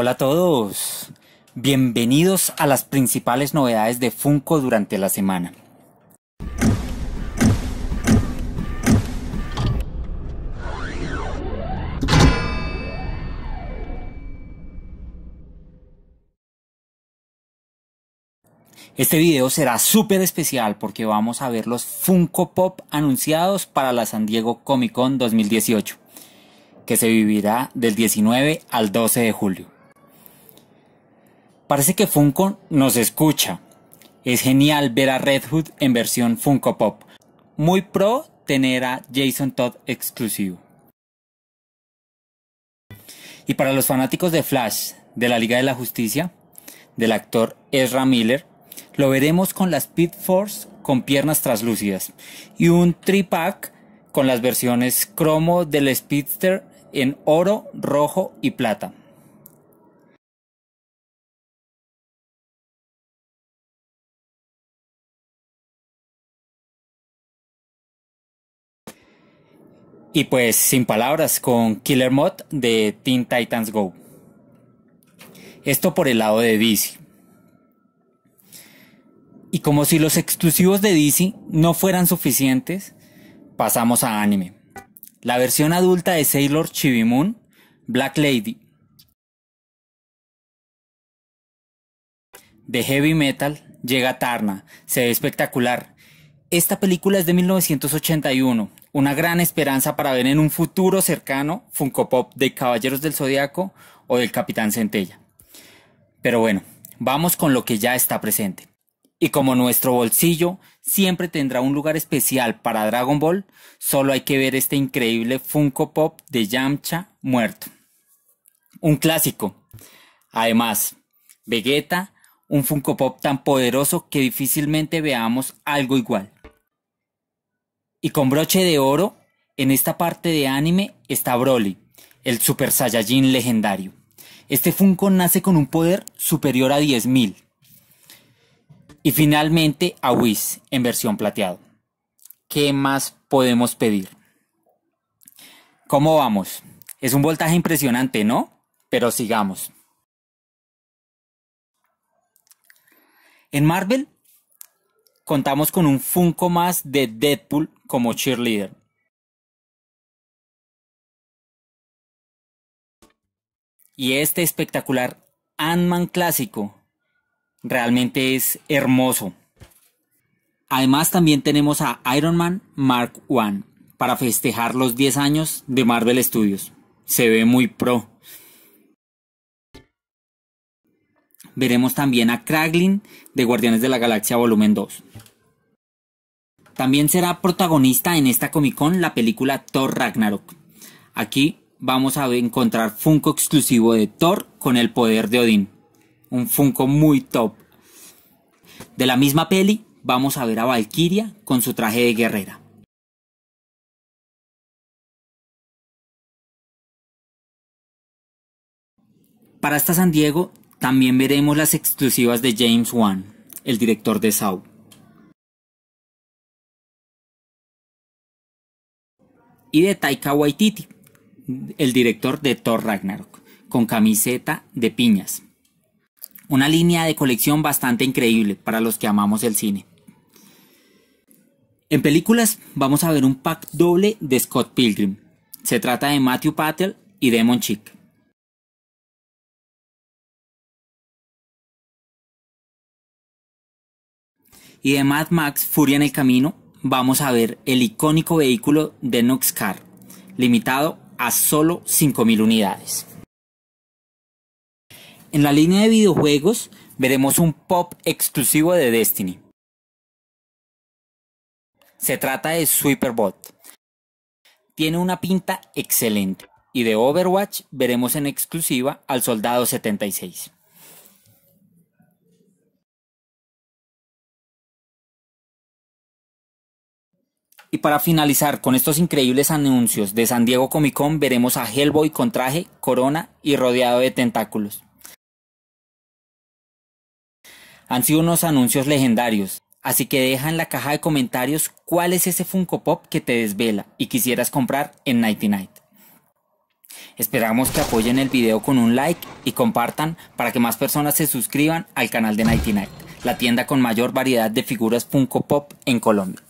Hola a todos, bienvenidos a las principales novedades de Funko durante la semana. Este video será súper especial porque vamos a ver los Funko Pop anunciados para la San Diego Comic Con 2018, que se vivirá del 19 al 12 de julio. Parece que Funko nos escucha. Es genial ver a Red Hood en versión Funko Pop. Muy pro tener a Jason Todd exclusivo. Y para los fanáticos de Flash, de la Liga de la Justicia, del actor Ezra Miller, lo veremos con la Speed Force con piernas traslúcidas y un tripack con las versiones cromo del Speedster en oro, rojo y plata. Y pues sin palabras con Killer Mod de Teen Titans Go. Esto por el lado de DC. Y como si los exclusivos de DC no fueran suficientes, pasamos a anime. La versión adulta de Sailor Moon, Black Lady. De heavy metal llega Tarna, se ve espectacular. Esta película es de 1981 una gran esperanza para ver en un futuro cercano Funko Pop de Caballeros del Zodiaco o del Capitán Centella. Pero bueno, vamos con lo que ya está presente. Y como nuestro bolsillo siempre tendrá un lugar especial para Dragon Ball, solo hay que ver este increíble Funko Pop de Yamcha muerto. Un clásico. Además, Vegeta, un Funko Pop tan poderoso que difícilmente veamos algo igual. Y con broche de oro, en esta parte de anime está Broly, el Super Saiyajin legendario. Este Funko nace con un poder superior a 10.000. Y finalmente a Whis en versión plateado. ¿Qué más podemos pedir? ¿Cómo vamos? Es un voltaje impresionante, ¿no? Pero sigamos. En Marvel contamos con un Funko más de Deadpool como cheerleader. Y este espectacular Ant-Man clásico realmente es hermoso. Además también tenemos a Iron Man Mark I para festejar los 10 años de Marvel Studios. Se ve muy pro. Veremos también a Kraglin de Guardianes de la Galaxia Volumen 2. También será protagonista en esta Comic Con la película Thor Ragnarok. Aquí vamos a encontrar Funko exclusivo de Thor con el poder de Odín. Un Funko muy top. De la misma peli vamos a ver a Valkyria con su traje de guerrera. Para esta San Diego también veremos las exclusivas de James Wan, el director de Saw. y de Taika Waititi, el director de Thor Ragnarok, con camiseta de piñas. Una línea de colección bastante increíble para los que amamos el cine. En películas vamos a ver un pack doble de Scott Pilgrim. Se trata de Matthew Patel y Demon Chick. Y de Mad Max Furia en el Camino vamos a ver el icónico vehículo de Car, limitado a solo 5.000 unidades. En la línea de videojuegos veremos un pop exclusivo de Destiny. Se trata de Sweeperbot. Tiene una pinta excelente y de Overwatch veremos en exclusiva al Soldado 76. Y para finalizar con estos increíbles anuncios de San Diego Comic Con, veremos a Hellboy con traje, corona y rodeado de tentáculos. Han sido unos anuncios legendarios, así que deja en la caja de comentarios cuál es ese Funko Pop que te desvela y quisieras comprar en Nighty Night. Esperamos que apoyen el video con un like y compartan para que más personas se suscriban al canal de Nighty Night, la tienda con mayor variedad de figuras Funko Pop en Colombia.